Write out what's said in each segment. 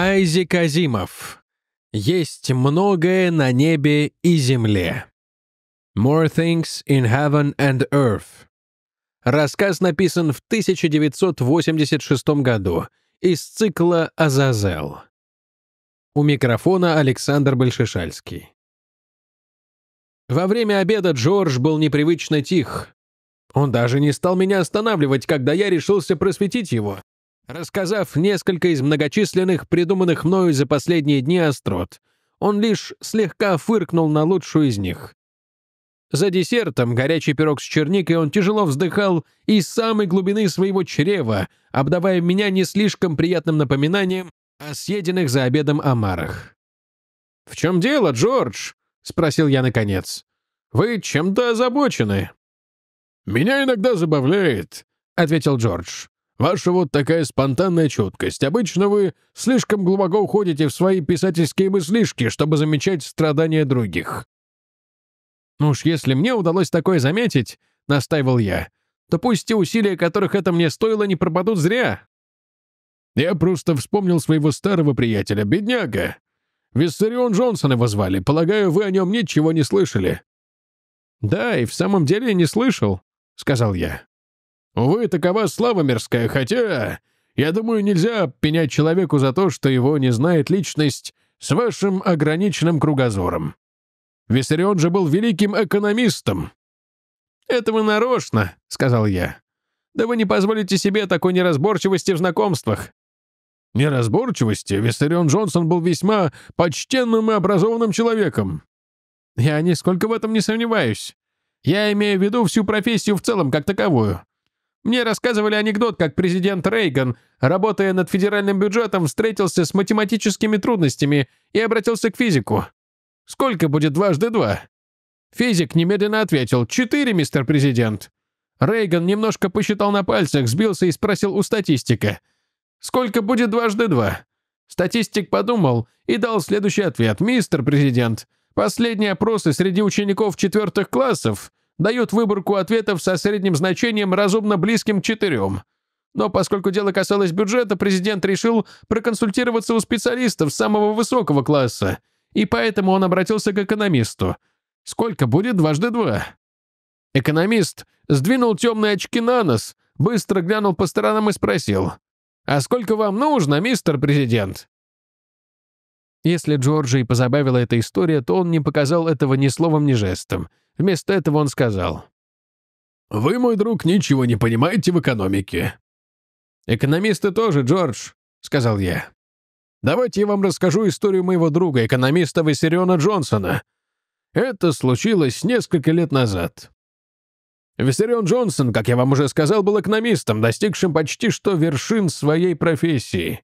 Айзек Азимов. Есть многое на небе и земле. More Things in Heaven and Earth. Рассказ написан в 1986 году из цикла «Азазел». У микрофона Александр Большишальский. Во время обеда Джордж был непривычно тих. Он даже не стал меня останавливать, когда я решился просветить его рассказав несколько из многочисленных, придуманных мною за последние дни острот. Он лишь слегка фыркнул на лучшую из них. За десертом горячий пирог с черникой он тяжело вздыхал из самой глубины своего чрева, обдавая меня не слишком приятным напоминанием о съеденных за обедом омарах. «В чем дело, Джордж?» — спросил я наконец. «Вы чем-то озабочены». «Меня иногда забавляет», — ответил Джордж. Ваша вот такая спонтанная четкость. Обычно вы слишком глубоко уходите в свои писательские мыслишки, чтобы замечать страдания других». «Ну уж если мне удалось такое заметить», — настаивал я, — «то пусть те усилия, которых это мне стоило, не пропадут зря». Я просто вспомнил своего старого приятеля, бедняга. Виссарион Джонсон его звали. Полагаю, вы о нем ничего не слышали. «Да, и в самом деле не слышал», — сказал я. Увы, такова слава мирская, хотя... Я думаю, нельзя пенять человеку за то, что его не знает личность с вашим ограниченным кругозором. Виссарион же был великим экономистом. «Это вы нарочно», — сказал я. «Да вы не позволите себе такой неразборчивости в знакомствах». «Неразборчивости? Виссарион Джонсон был весьма почтенным и образованным человеком». «Я нисколько в этом не сомневаюсь. Я имею в виду всю профессию в целом, как таковую. Мне рассказывали анекдот, как президент Рейган, работая над федеральным бюджетом, встретился с математическими трудностями и обратился к физику. «Сколько будет дважды два?» Физик немедленно ответил «Четыре, мистер президент». Рейган немножко посчитал на пальцах, сбился и спросил у статистика «Сколько будет дважды два?» Статистик подумал и дал следующий ответ «Мистер президент, последние опросы среди учеников четвертых классов дают выборку ответов со средним значением, разумно близким четырем. Но поскольку дело касалось бюджета, президент решил проконсультироваться у специалистов самого высокого класса, и поэтому он обратился к экономисту. «Сколько будет дважды два?» Экономист сдвинул темные очки на нос, быстро глянул по сторонам и спросил. «А сколько вам нужно, мистер президент?» Если Джорджи и позабавила эта история, то он не показал этого ни словом, ни жестом. Вместо этого он сказал. «Вы, мой друг, ничего не понимаете в экономике». «Экономисты тоже, Джордж», — сказал я. «Давайте я вам расскажу историю моего друга, экономиста Виссариона Джонсона. Это случилось несколько лет назад». Виссарион Джонсон, как я вам уже сказал, был экономистом, достигшим почти что вершин своей профессии.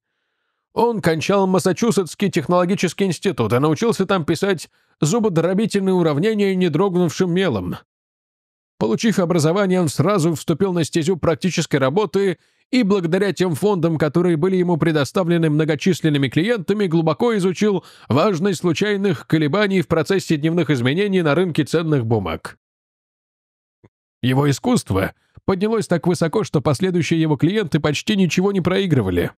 Он кончал Массачусетский технологический институт и а научился там писать зубодробительные уравнения недрогнувшим мелом. Получив образование, он сразу вступил на стезю практической работы и благодаря тем фондам, которые были ему предоставлены многочисленными клиентами, глубоко изучил важность случайных колебаний в процессе дневных изменений на рынке ценных бумаг. Его искусство поднялось так высоко, что последующие его клиенты почти ничего не проигрывали.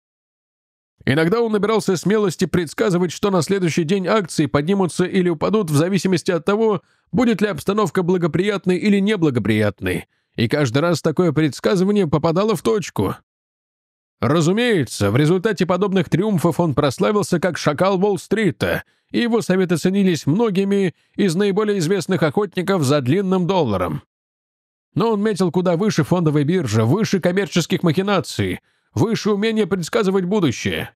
Иногда он набирался смелости предсказывать, что на следующий день акции поднимутся или упадут в зависимости от того, будет ли обстановка благоприятной или неблагоприятной, и каждый раз такое предсказывание попадало в точку. Разумеется, в результате подобных триумфов он прославился как шакал Уолл-стрита, и его советы ценились многими из наиболее известных охотников за длинным долларом. Но он метил куда выше фондовой биржи, выше коммерческих махинаций — выше умение предсказывать будущее.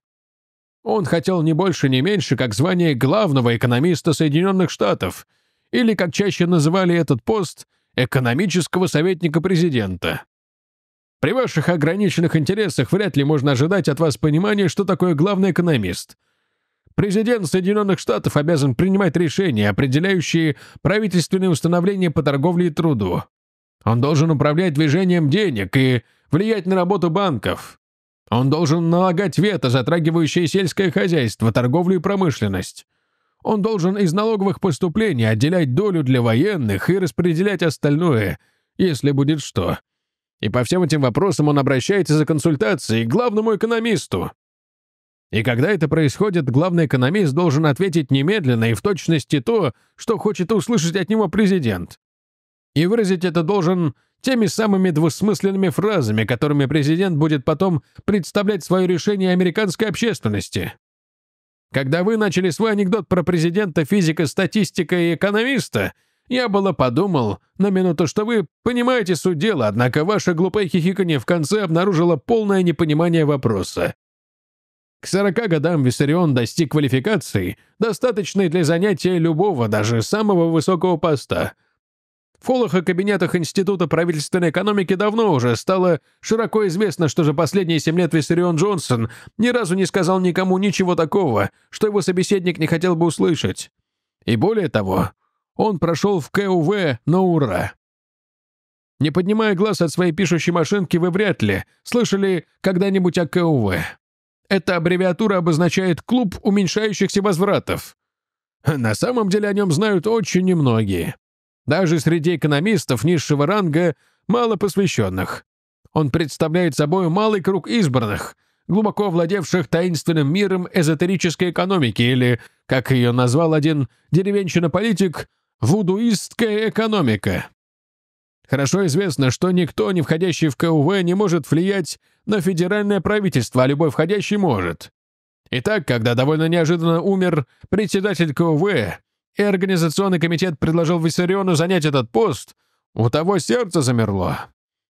Он хотел не больше, не меньше, как звание главного экономиста Соединенных Штатов, или, как чаще называли этот пост, экономического советника президента. При ваших ограниченных интересах вряд ли можно ожидать от вас понимания, что такое главный экономист. Президент Соединенных Штатов обязан принимать решения, определяющие правительственные установления по торговле и труду. Он должен управлять движением денег и влиять на работу банков. Он должен налагать вето, затрагивающие сельское хозяйство, торговлю и промышленность. Он должен из налоговых поступлений отделять долю для военных и распределять остальное, если будет что. И по всем этим вопросам он обращается за консультацией к главному экономисту. И когда это происходит, главный экономист должен ответить немедленно и в точности то, что хочет услышать от него президент. И выразить это должен Теми самыми двусмысленными фразами, которыми президент будет потом представлять свое решение американской общественности. Когда вы начали свой анекдот про президента, физика, статистика и экономиста, я было подумал на минуту, что вы понимаете суть дела, однако ваше глупое хихиканье в конце обнаружило полное непонимание вопроса. К 40 годам Виссарион достиг квалификации, достаточной для занятия любого, даже самого высокого поста. В холлах и кабинетах Института правительственной экономики давно уже стало широко известно, что за последние семь лет Виссарион Джонсон ни разу не сказал никому ничего такого, что его собеседник не хотел бы услышать. И более того, он прошел в КУВ на ура. Не поднимая глаз от своей пишущей машинки, вы вряд ли слышали когда-нибудь о КУВ. Эта аббревиатура обозначает «Клуб уменьшающихся возвратов». На самом деле о нем знают очень немногие даже среди экономистов низшего ранга, мало посвященных. Он представляет собой малый круг избранных, глубоко владевших таинственным миром эзотерической экономики или, как ее назвал один деревенщина-политик, вудуистская экономика. Хорошо известно, что никто, не входящий в КУВ, не может влиять на федеральное правительство, а любой входящий может. Итак, когда довольно неожиданно умер председатель КУВ, и организационный комитет предложил Виссариону занять этот пост, у того сердце замерло.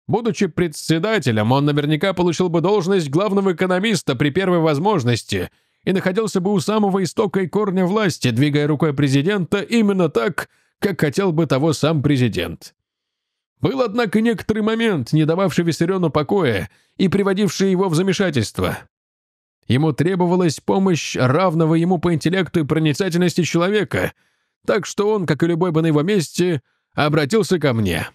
Будучи председателем, он наверняка получил бы должность главного экономиста при первой возможности и находился бы у самого истока и корня власти, двигая рукой президента именно так, как хотел бы того сам президент. Был, однако, некоторый момент, не дававший Виссариону покоя и приводивший его в замешательство. Ему требовалась помощь равного ему по интеллекту и проницательности человека — так что он, как и любой бы на его месте, обратился ко мне.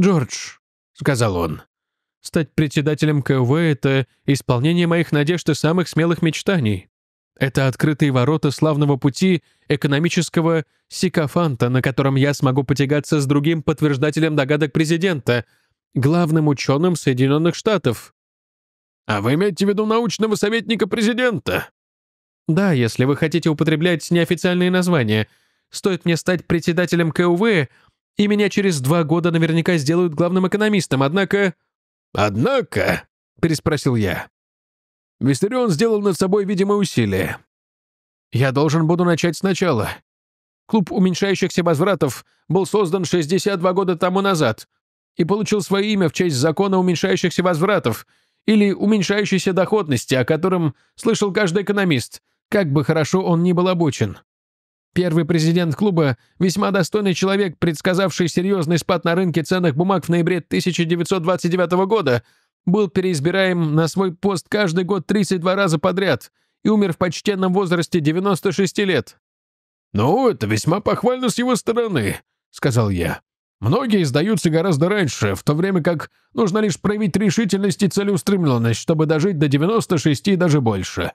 «Джордж», — сказал он, — «стать председателем КВ — это исполнение моих надежд и самых смелых мечтаний. Это открытые ворота славного пути экономического сикофанта, на котором я смогу потягаться с другим подтверждателем догадок президента, главным ученым Соединенных Штатов». «А вы имеете в виду научного советника президента?» Да, если вы хотите употреблять неофициальные названия. Стоит мне стать председателем КУВ, и меня через два года наверняка сделают главным экономистом, однако...» «Однако?» — переспросил я. Вистерион сделал над собой видимое усилие. «Я должен буду начать сначала. Клуб уменьшающихся возвратов был создан 62 года тому назад и получил свое имя в честь закона уменьшающихся возвратов или уменьшающейся доходности, о котором слышал каждый экономист, как бы хорошо он ни был обучен. Первый президент клуба – весьма достойный человек, предсказавший серьезный спад на рынке ценных бумаг в ноябре 1929 года, был переизбираем на свой пост каждый год 32 раза подряд и умер в почтенном возрасте 96 лет. «Ну, это весьма похвально с его стороны», — сказал я. «Многие сдаются гораздо раньше, в то время как нужно лишь проявить решительность и целеустремленность, чтобы дожить до 96 и даже больше».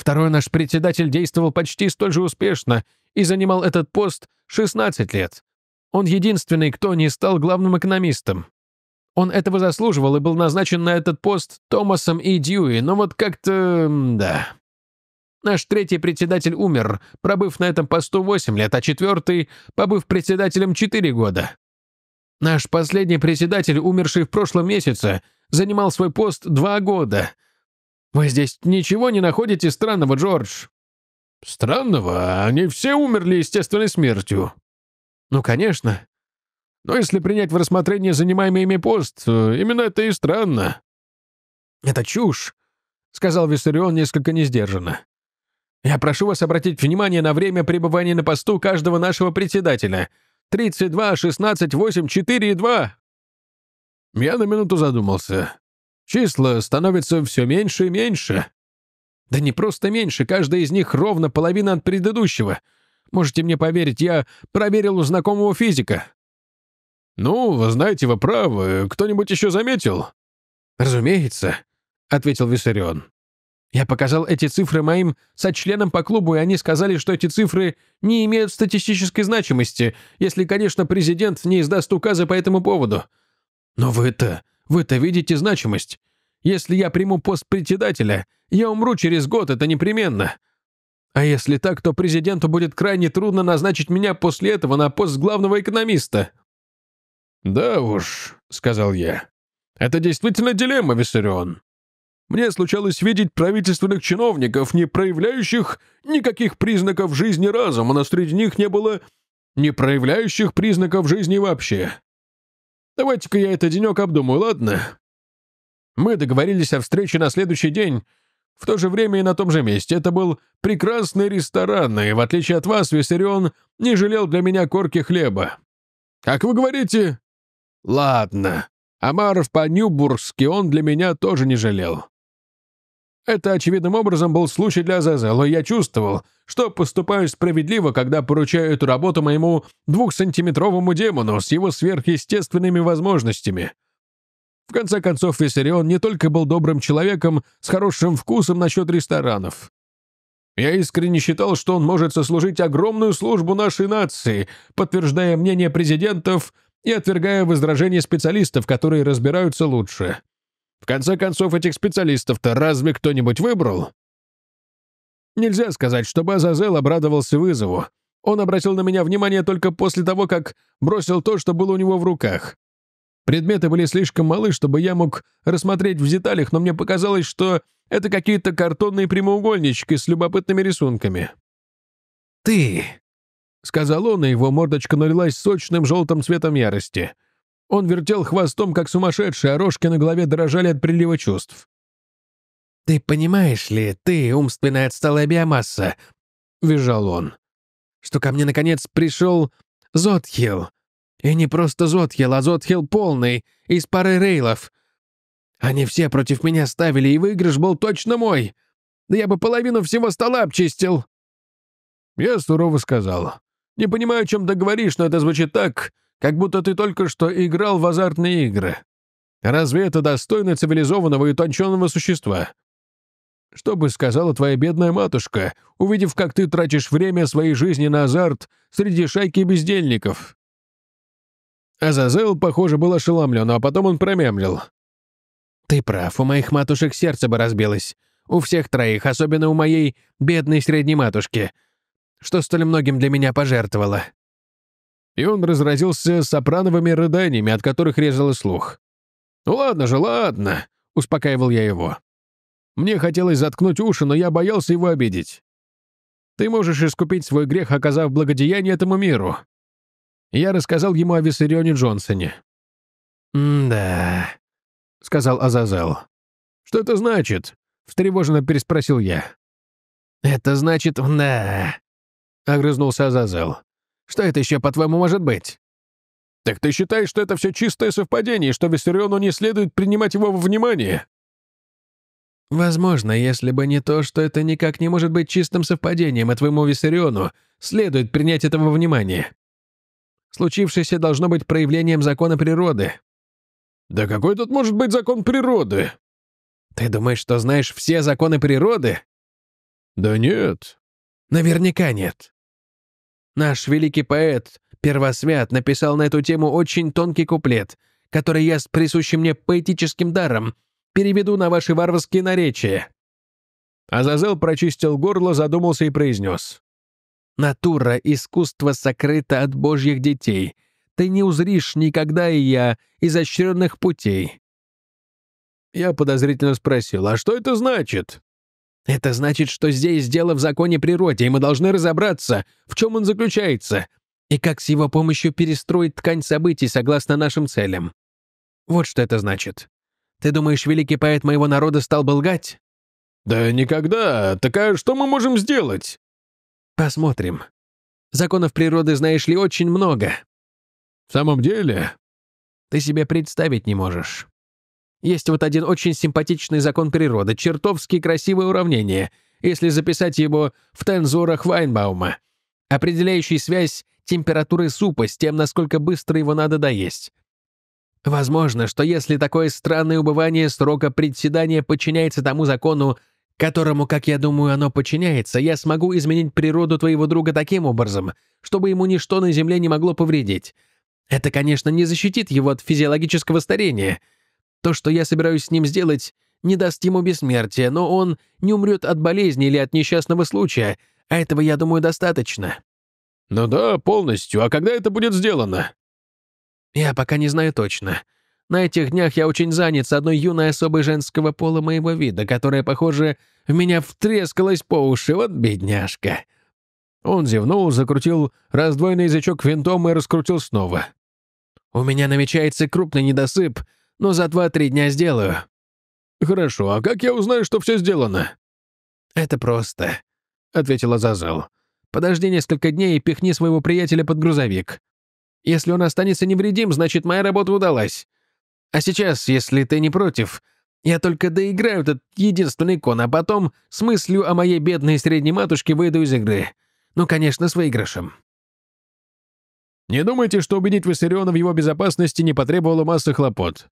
Второй наш председатель действовал почти столь же успешно и занимал этот пост 16 лет. Он единственный, кто не стал главным экономистом. Он этого заслуживал и был назначен на этот пост Томасом и Дьюи, но вот как-то... да. Наш третий председатель умер, пробыв на этом посту 8 лет, а четвертый, побыв председателем 4 года. Наш последний председатель, умерший в прошлом месяце, занимал свой пост 2 года — «Вы здесь ничего не находите странного, Джордж?» «Странного? Они все умерли естественной смертью». «Ну, конечно. Но если принять в рассмотрение занимаемый ими пост, э, именно это и странно». «Это чушь», — сказал Виссарион несколько несдержанно. «Я прошу вас обратить внимание на время пребывания на посту каждого нашего председателя. 32, 16, 8, 4 и 2». Я на минуту задумался. Числа становятся все меньше и меньше. Да не просто меньше, каждая из них ровно половина от предыдущего. Можете мне поверить, я проверил у знакомого физика. Ну, вы знаете, вы правы. Кто-нибудь еще заметил? Разумеется, — ответил Виссарион. Я показал эти цифры моим сочленам по клубу, и они сказали, что эти цифры не имеют статистической значимости, если, конечно, президент не издаст указы по этому поводу. Но вы-то вы-то видите значимость. Если я приму пост председателя, я умру через год, это непременно. А если так, то президенту будет крайне трудно назначить меня после этого на пост главного экономиста». «Да уж», — сказал я. «Это действительно дилемма, Виссарион. Мне случалось видеть правительственных чиновников, не проявляющих никаких признаков жизни разума, но среди них не было не проявляющих признаков жизни вообще. Давайте-ка я этот денек обдумаю, ладно? Мы договорились о встрече на следующий день, в то же время и на том же месте. Это был прекрасный ресторан, и, в отличие от вас, Виссарион не жалел для меня корки хлеба. Как вы говорите? Ладно. Амаров по-нюбургски он для меня тоже не жалел. Это очевидным образом был случай для Зазела, и я чувствовал, что поступаю справедливо, когда поручаю эту работу моему двухсантиметровому демону с его сверхъестественными возможностями. В конце концов, Виссарион не только был добрым человеком с хорошим вкусом насчет ресторанов. Я искренне считал, что он может сослужить огромную службу нашей нации, подтверждая мнение президентов и отвергая возражения специалистов, которые разбираются лучше. В конце концов, этих специалистов-то разве кто-нибудь выбрал? Нельзя сказать, чтобы Азазел обрадовался вызову. Он обратил на меня внимание только после того, как бросил то, что было у него в руках. Предметы были слишком малы, чтобы я мог рассмотреть в деталях, но мне показалось, что это какие-то картонные прямоугольнички с любопытными рисунками. «Ты!» — сказал он, и его мордочка налилась сочным желтым цветом ярости — он вертел хвостом, как сумасшедший, а рожки на голове дрожали от прилива чувств. «Ты понимаешь ли, ты, умственная отсталая биомасса!» — визжал он. «Что ко мне, наконец, пришел Зотхилл. И не просто Зотхилл, а Зотхилл полный, из пары рейлов. Они все против меня ставили, и выигрыш был точно мой. Да я бы половину всего стола обчистил!» Я сурово сказал. «Не понимаю, о чем ты говоришь, но это звучит так, как будто ты только что играл в азартные игры. Разве это достойно цивилизованного и утонченного существа? Что бы сказала твоя бедная матушка, увидев, как ты тратишь время своей жизни на азарт среди шайки бездельников?» Азазел, похоже, был ошеломлен, а потом он промямлил. «Ты прав, у моих матушек сердце бы разбилось. У всех троих, особенно у моей бедной средней матушки, что столь многим для меня пожертвовала и он разразился сопрановыми рыданиями, от которых резало слух. «Ну ладно же, ладно», — успокаивал я его. Мне хотелось заткнуть уши, но я боялся его обидеть. «Ты можешь искупить свой грех, оказав благодеяние этому миру». Я рассказал ему о Виссарионе Джонсоне. «Да», — сказал Азазел. «Что это значит?» — встревоженно переспросил я. «Это значит, да», — огрызнулся Азазел. Что это еще, по-твоему, может быть?» «Так ты считаешь, что это все чистое совпадение, что Виссариону не следует принимать его во внимание?» «Возможно, если бы не то, что это никак не может быть чистым совпадением, а твоему Виссариону следует принять этого во внимание. Случившееся должно быть проявлением закона природы». «Да какой тут может быть закон природы?» «Ты думаешь, что знаешь все законы природы?» «Да нет». «Наверняка нет. Наш великий поэт Первосвят написал на эту тему очень тонкий куплет, который я с присущим мне поэтическим даром переведу на ваши варварские наречия». Азазел прочистил горло, задумался и произнес. «Натура искусства сокрыта от божьих детей. Ты не узришь никогда и я изощренных путей». Я подозрительно спросил, «А что это значит?» Это значит, что здесь дело в законе природе, и мы должны разобраться, в чем он заключается, и как с его помощью перестроить ткань событий согласно нашим целям. Вот что это значит. Ты думаешь, великий поэт моего народа стал бы лгать? Да никогда. Такая, что мы можем сделать? Посмотрим. Законов природы, знаешь ли, очень много. В самом деле? Ты себе представить не можешь. Есть вот один очень симпатичный закон природы, чертовски красивое уравнение, если записать его в тензорах Вайнбаума, определяющий связь температуры супа с тем, насколько быстро его надо доесть. Возможно, что если такое странное убывание срока председания подчиняется тому закону, которому, как я думаю, оно подчиняется, я смогу изменить природу твоего друга таким образом, чтобы ему ничто на Земле не могло повредить. Это, конечно, не защитит его от физиологического старения — то, что я собираюсь с ним сделать, не даст ему бессмертия, но он не умрет от болезни или от несчастного случая, а этого, я думаю, достаточно». «Ну да, полностью. А когда это будет сделано?» «Я пока не знаю точно. На этих днях я очень занят с одной юной особой женского пола моего вида, которая, похоже, в меня втрескалась по уши. Вот бедняжка». Он зевнул, закрутил раздвоенный язычок винтом и раскрутил снова. «У меня намечается крупный недосып», но за два-три дня сделаю». «Хорошо, а как я узнаю, что все сделано?» «Это просто», — ответила Зазел. «Подожди несколько дней и пихни своего приятеля под грузовик. Если он останется невредим, значит, моя работа удалась. А сейчас, если ты не против, я только доиграю этот единственный кон, а потом с мыслью о моей бедной средней матушке выйду из игры. Ну, конечно, с выигрышем». «Не думайте, что убедить Виссариона в его безопасности не потребовало массы хлопот»,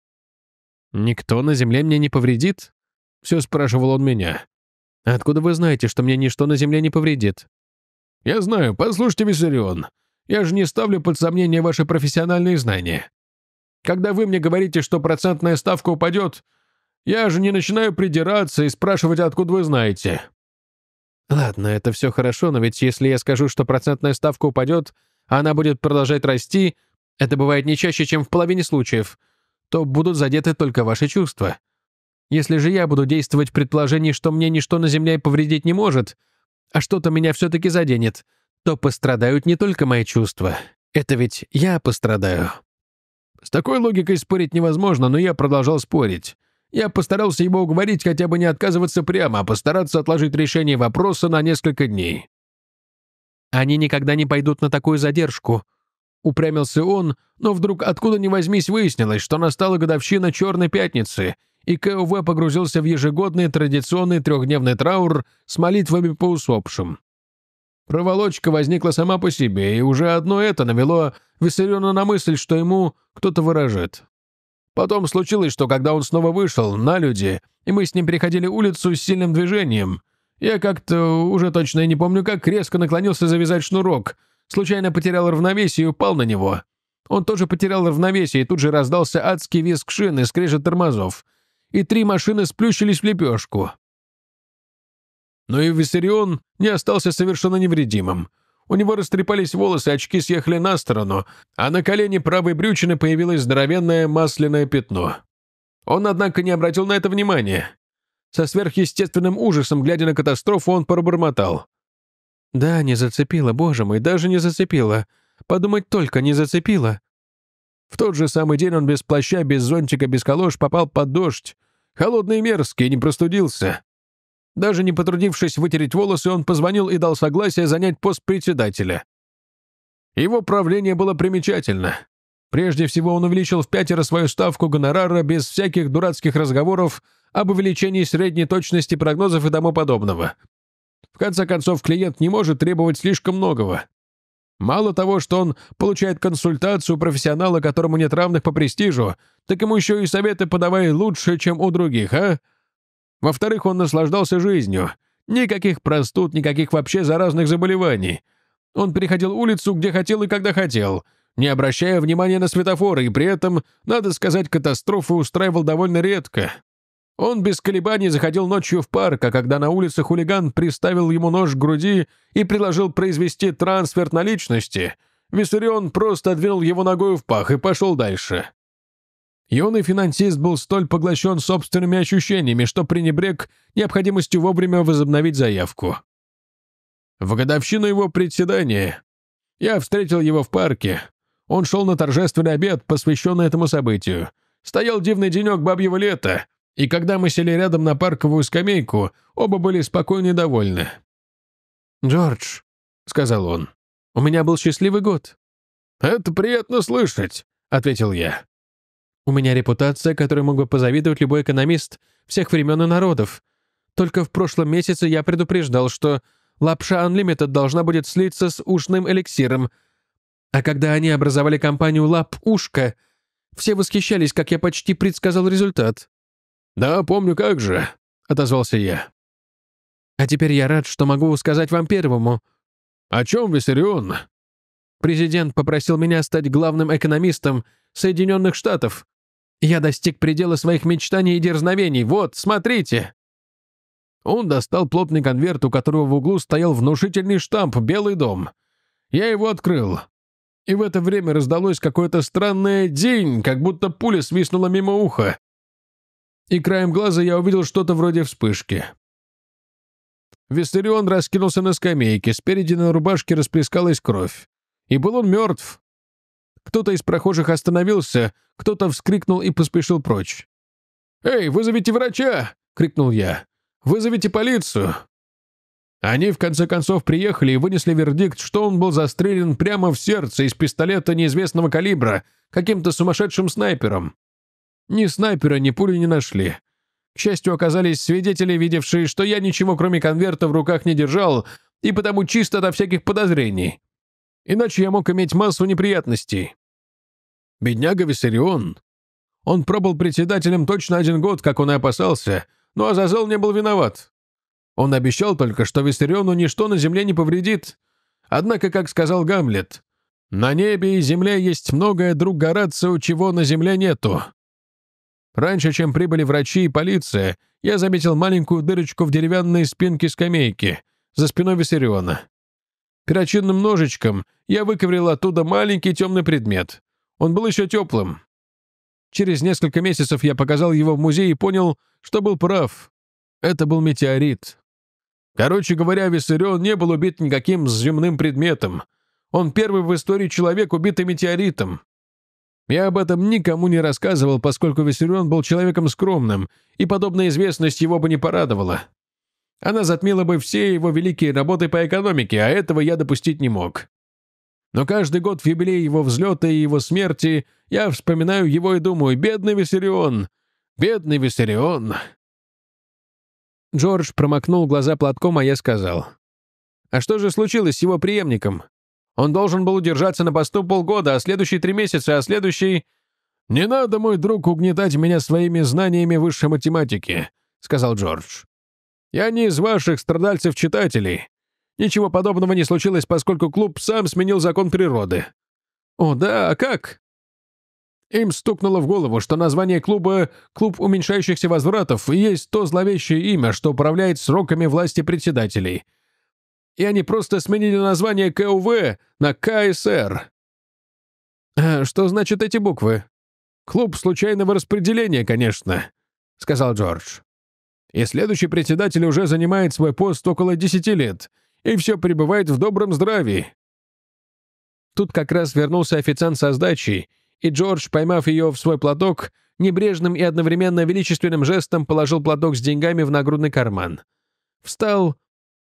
Никто на земле мне не повредит?» Все спрашивал он меня. «Откуда вы знаете, что мне ничто на земле не повредит?» «Я знаю. Послушайте, Виссарион. Я же не ставлю под сомнение ваши профессиональные знания. Когда вы мне говорите, что процентная ставка упадет, я же не начинаю придираться и спрашивать, откуда вы знаете». «Ладно, это все хорошо, но ведь если я скажу, что процентная ставка упадет, а она будет продолжать расти, это бывает не чаще, чем в половине случаев то будут задеты только ваши чувства. Если же я буду действовать в предположении, что мне ничто на Земле повредить не может, а что-то меня все-таки заденет, то пострадают не только мои чувства. Это ведь я пострадаю. С такой логикой спорить невозможно, но я продолжал спорить. Я постарался его уговорить хотя бы не отказываться прямо, а постараться отложить решение вопроса на несколько дней. Они никогда не пойдут на такую задержку, Упрямился он, но вдруг откуда ни возьмись выяснилось, что настала годовщина Черной Пятницы, и КОВ погрузился в ежегодный традиционный трехдневный траур с молитвами по усопшим. Проволочка возникла сама по себе, и уже одно это навело Виссариона на мысль, что ему кто-то выражает. Потом случилось, что когда он снова вышел, на люди, и мы с ним переходили улицу с сильным движением, я как-то, уже точно и не помню как, резко наклонился завязать шнурок — случайно потерял равновесие и упал на него. Он тоже потерял равновесие, и тут же раздался адский визг шин и скрежет тормозов. И три машины сплющились в лепешку. Но и Виссарион не остался совершенно невредимым. У него растрепались волосы, очки съехали на сторону, а на колене правой брючины появилось здоровенное масляное пятно. Он, однако, не обратил на это внимания. Со сверхъестественным ужасом, глядя на катастрофу, он пробормотал. Да, не зацепила, боже мой, даже не зацепила. Подумать только, не зацепила. В тот же самый день он без плаща, без зонтика, без калош попал под дождь. Холодный и мерзкий, не простудился. Даже не потрудившись вытереть волосы, он позвонил и дал согласие занять пост председателя. Его правление было примечательно. Прежде всего, он увеличил в пятеро свою ставку гонорара без всяких дурацких разговоров об увеличении средней точности прогнозов и тому подобного. В конце концов, клиент не может требовать слишком многого. Мало того, что он получает консультацию профессионала, которому нет равных по престижу, так ему еще и советы подавай лучше, чем у других, а? Во-вторых, он наслаждался жизнью. Никаких простуд, никаких вообще заразных заболеваний. Он переходил улицу, где хотел и когда хотел, не обращая внимания на светофоры, и при этом, надо сказать, катастрофы устраивал довольно редко. Он без колебаний заходил ночью в парк, а когда на улице хулиган приставил ему нож к груди и предложил произвести трансфер наличности, Виссарион просто двинул его ногой в пах и пошел дальше. Юный финансист был столь поглощен собственными ощущениями, что пренебрег необходимостью вовремя возобновить заявку. В годовщину его председания я встретил его в парке. Он шел на торжественный обед, посвященный этому событию. Стоял дивный денек бабьего лета — и когда мы сели рядом на парковую скамейку, оба были спокойны и довольны. «Джордж», — сказал он, — «у меня был счастливый год». «Это приятно слышать», — ответил я. «У меня репутация, которой мог бы позавидовать любой экономист всех времен и народов. Только в прошлом месяце я предупреждал, что лапша Unlimited должна будет слиться с ушным эликсиром. А когда они образовали компанию «Лап Ушка», все восхищались, как я почти предсказал результат. «Да, помню, как же», — отозвался я. «А теперь я рад, что могу сказать вам первому». «О чем, Виссарион?» «Президент попросил меня стать главным экономистом Соединенных Штатов. Я достиг предела своих мечтаний и дерзновений. Вот, смотрите!» Он достал плотный конверт, у которого в углу стоял внушительный штамп «Белый дом». Я его открыл. И в это время раздалось какое-то странное день, как будто пуля свистнула мимо уха и краем глаза я увидел что-то вроде вспышки. Вестерион раскинулся на скамейке, спереди на рубашке расплескалась кровь. И был он мертв. Кто-то из прохожих остановился, кто-то вскрикнул и поспешил прочь. «Эй, вызовите врача!» — крикнул я. «Вызовите полицию!» Они в конце концов приехали и вынесли вердикт, что он был застрелен прямо в сердце из пистолета неизвестного калибра каким-то сумасшедшим снайпером. Ни снайпера, ни пули не нашли. К счастью, оказались свидетели, видевшие, что я ничего, кроме конверта, в руках не держал, и потому чисто до всяких подозрений. Иначе я мог иметь массу неприятностей. Бедняга Виссарион. Он пробыл председателем точно один год, как он и опасался, но Азазел не был виноват. Он обещал только, что Виссариону ничто на земле не повредит. Однако, как сказал Гамлет, «На небе и земле есть многое, друг Горацио, чего на земле нету. Раньше, чем прибыли врачи и полиция, я заметил маленькую дырочку в деревянной спинке скамейки за спиной Виссариона. Перочинным ножичком я выковырил оттуда маленький темный предмет. Он был еще теплым. Через несколько месяцев я показал его в музее и понял, что был прав. Это был метеорит. Короче говоря, Виссарион не был убит никаким земным предметом. Он первый в истории человек, убитый метеоритом. Я об этом никому не рассказывал, поскольку Виссарион был человеком скромным, и подобная известность его бы не порадовала. Она затмила бы все его великие работы по экономике, а этого я допустить не мог. Но каждый год в юбилей его взлета и его смерти я вспоминаю его и думаю, бедный Виссарион, бедный Виссарион. Джордж промокнул глаза платком, а я сказал. «А что же случилось с его преемником? Он должен был удержаться на посту полгода, а следующие три месяца, а следующий... «Не надо, мой друг, угнетать меня своими знаниями высшей математики», — сказал Джордж. «Я не из ваших страдальцев-читателей. Ничего подобного не случилось, поскольку клуб сам сменил закон природы». «О, да, а как?» Им стукнуло в голову, что название клуба «Клуб уменьшающихся возвратов» и есть то зловещее имя, что управляет сроками власти председателей — и они просто сменили название КУВ на КСР. Э, что значит эти буквы? Клуб случайного распределения, конечно, сказал Джордж. И следующий председатель уже занимает свой пост около десяти лет, и все пребывает в добром здравии. Тут как раз вернулся официант со сдачей, и Джордж, поймав ее в свой платок, небрежным и одновременно величественным жестом положил платок с деньгами в нагрудный карман. Встал,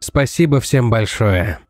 Спасибо всем большое.